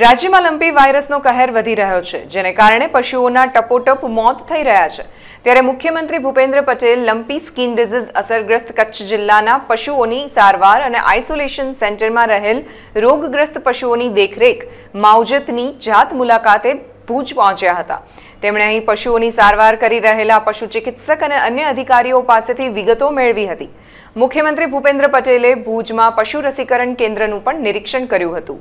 રાજિમા lumpy વાયરસનો કહેર વધી રહ્યો છે જેના કારણે પશુઓના ટપટપ મોત થઈ રહ્યા છે ત્યારે મુખ્યમંત્રી Bhupendra Patel lumpy skin disease અસરગ્રસ્ત કચ્છ જિલ્લાના પશુઓની સારવાર અને આઇસોલેશન સેન્ટરમાં રહેલ રોગગ્રસ્ત પશુઓની દેખરેખ માઉજતની જાત મુલાકાતે ભૂજ પહોંચ્યા હતા તેમણે અહીં પશુઓની સારવાર કરી રહેલા પશુચિકિત્સક અને અન્ય અધિકારીઓ પાસેથી વિગતો મેળવી હતી મુખ્યમંત્રી ભૂપેન્દ્ર પટેલે ભૂજમાં પશુ રસિકરણ કેન્દ્રનું પણ નિરીક્ષણ કર્યું હતું